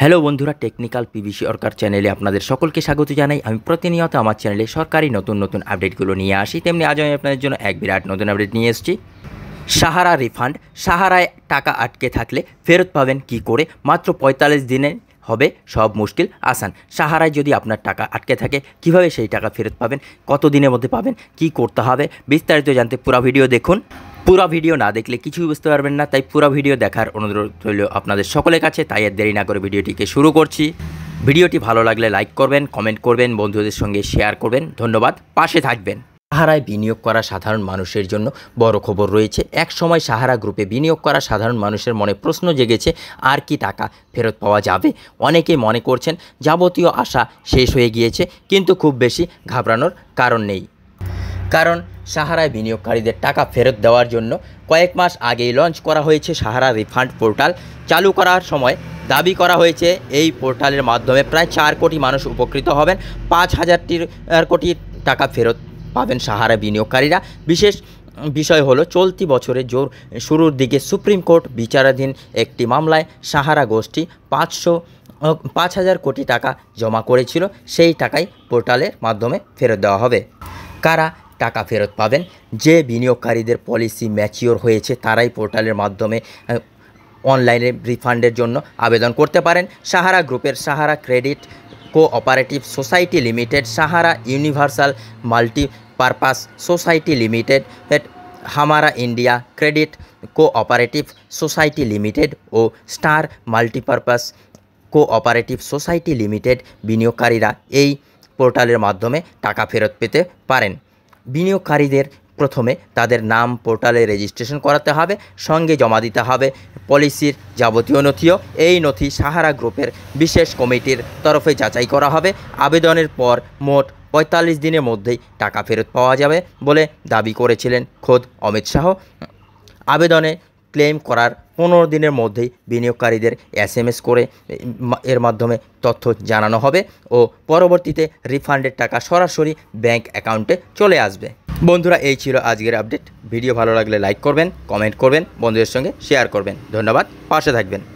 hello বন্ধুরা technical PVC সরকার চ্যানেলে আপনাদের সকলকে স্বাগত জানাই আমি প্রতিনিয়ত আমার চ্যানেলে সরকারি নতুন নতুন আপডেটগুলো নিয়ে আসি তেমনি আজ আমি আপনাদের জন্য এক বিরাট নতুন আপডেট নিয়ে এসেছি সাহারা রিফান্ড সাহারায় টাকা আটকে থাকলে ফেরত পাবেন কি করে মাত্র পঁয়তাল্লিশ দিনে হবে সব মুশকিল আসান সাহারায় যদি আপনার টাকা আটকে থাকে কিভাবে সেই টাকা ফেরত পাবেন কত দিনের মধ্যে পাবেন কি করতে হবে বিস্তারিত জানতে পুরো ভিডিও দেখুন পুরো ভিডিও না দেখলে কিছুই বুঝতে পারবেন না তাই পুরো ভিডিও দেখার অনুরোধ রইল আপনাদের সকলের কাছে তাই আর দেরি না করে ভিডিওটিকে শুরু করছি ভিডিওটি ভালো লাগলে লাইক করবেন কমেন্ট করবেন বন্ধুদের সঙ্গে শেয়ার করবেন ধন্যবাদ পাশে থাকবেন সাহারায় বিনিয়োগ করা সাধারণ মানুষের জন্য বড় খবর রয়েছে এক সময় সাহারা গ্রুপে বিনিয়োগ করা সাধারণ মানুষের মনে প্রশ্ন জেগেছে আর কি টাকা ফেরত পাওয়া যাবে অনেকে মনে করছেন যাবতীয় আশা শেষ হয়ে গিয়েছে কিন্তু খুব বেশি ঘাবড়ানোর কারণ নেই কারণ সাহারায় বিনিয়োগকারীদের টাকা ফেরত দেওয়ার জন্য কয়েক মাস আগেই লঞ্চ করা হয়েছে সাহারা রিফান্ড পোর্টাল চালু করার সময় দাবি করা হয়েছে এই পোর্টালের মাধ্যমে প্রায় চার কোটি মানুষ উপকৃত হবেন পাঁচ হাজারটির কোটি টাকা ফেরত পাবেন সাহারা বিনিয়োগকারীরা বিশেষ বিষয় হলো চলতি বছরে জোর শুরুর দিকে সুপ্রিম কোর্ট বিচারাধীন একটি মামলায় সাহারা গোষ্ঠী পাঁচশো পাঁচ হাজার কোটি টাকা জমা করেছিল সেই টাকাই পোর্টালের মাধ্যমে ফেরত দেওয়া হবে কারা টাকা ফেরত পাবেন যে বিনিয়োগকারীদের পলিসি ম্যাচিওর হয়েছে তারাই পোর্টালের মাধ্যমে অনলাইনে রিফান্ডের জন্য আবেদন করতে পারেন সাহারা গ্রুপের Sahara credit cooperative society limited Sahara universal multipurpose society limited Hamara India credit cooperative society limited ও star multipurpose cooperative society limited বিনিয়োগকারীরা এই পোর্টালের মাধ্যমে টাকা ফেরত পেতে পারেন বিনিয়োগকারীদের প্রথমে তাদের নাম পোর্টালে রেজিস্ট্রেশন করাতে হবে সঙ্গে জমা দিতে হবে পলিসির যাবতীয় নথিও এই নথি সাহারা গ্রুপের বিশেষ কমিটির তরফে যাচাই করা হবে আবেদনের পর মোট পঁয়তাল্লিশ দিনের মধ্যেই টাকা ফেরত পাওয়া যাবে বলে দাবি করেছিলেন খোদ অমিত শাহ আবেদনে ক্লেম করার পনেরো দিনের মধ্যেই বিনিয়োগকারীদের এস করে এর মাধ্যমে তথ্য জানানো হবে ও পরবর্তীতে রিফান্ডের টাকা সরাসরি ব্যাংক অ্যাকাউন্টে চলে আসবে বন্ধুরা এই ছিল আজকের আপডেট ভিডিও ভালো লাগলে লাইক করবেন কমেন্ট করবেন বন্ধুদের সঙ্গে শেয়ার করবেন ধন্যবাদ পাশে থাকবেন